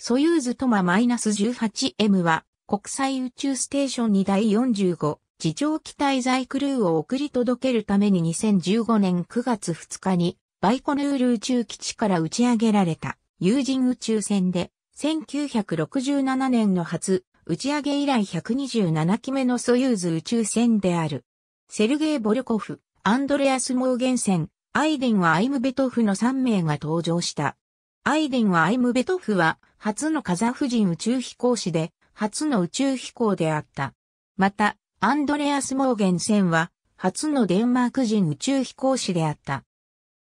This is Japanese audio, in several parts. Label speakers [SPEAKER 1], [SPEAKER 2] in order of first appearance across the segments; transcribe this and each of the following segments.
[SPEAKER 1] ソユーズトマ -18M は国際宇宙ステーションに第45自長機滞在クルーを送り届けるために2015年9月2日にバイコヌール宇宙基地から打ち上げられた有人宇宙船で1967年の初打ち上げ以来127機目のソユーズ宇宙船である。セルゲイ・ボルコフ、アンドレアス・モーゲンセン、アイデンはアイムベトフの3名が登場した。アイデンはアイムベトフは初のカザフ人宇宙飛行士で、初の宇宙飛行であった。また、アンドレアス・モーゲンセンは、初のデンマーク人宇宙飛行士であった。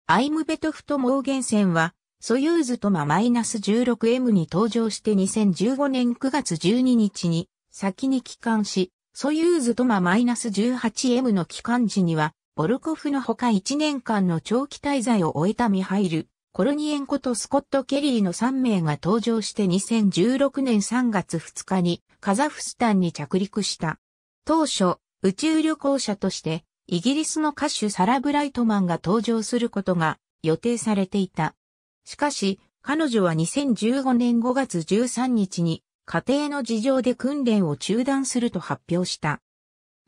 [SPEAKER 1] アイムベトフとモーゲンセンは、ソユーズトマ -16M に登場して2015年9月12日に先に帰還し、ソユーズトマ -18M の帰還時には、ボルコフのほか1年間の長期滞在を終えたミハイル、コルニエンコとスコット・ケリーの3名が登場して2016年3月2日にカザフスタンに着陸した。当初、宇宙旅行者としてイギリスの歌手サラ・ブライトマンが登場することが予定されていた。しかし、彼女は2015年5月13日に家庭の事情で訓練を中断すると発表した。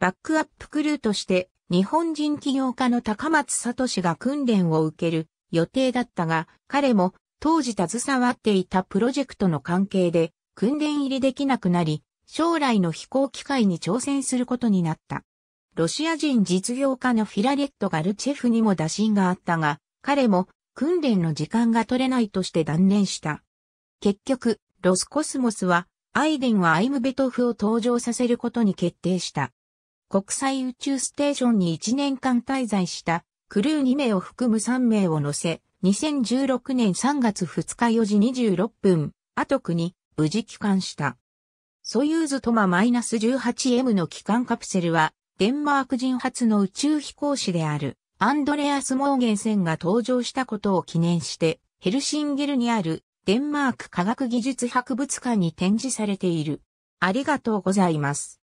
[SPEAKER 1] バックアップクルーとして日本人起業家の高松聡が訓練を受ける予定だったが、彼も当時携わっていたプロジェクトの関係で訓練入りできなくなり、将来の飛行機会に挑戦することになった。ロシア人実業家のフィラレット・ガルチェフにも打診があったが、彼も訓練の時間が取れないとして断念した。結局、ロスコスモスは、アイデンはアイムベトフを登場させることに決定した。国際宇宙ステーションに1年間滞在したクルー2名を含む3名を乗せ、2016年3月2日4時26分、アトクに無事帰還した。ソユーズトマ -18M の帰還カプセルは、デンマーク人初の宇宙飛行士である、アンドレアス・モーゲンセンが登場したことを記念して、ヘルシンゲルにあるデンマーク科学技術博物館に展示されている。ありがとうございます。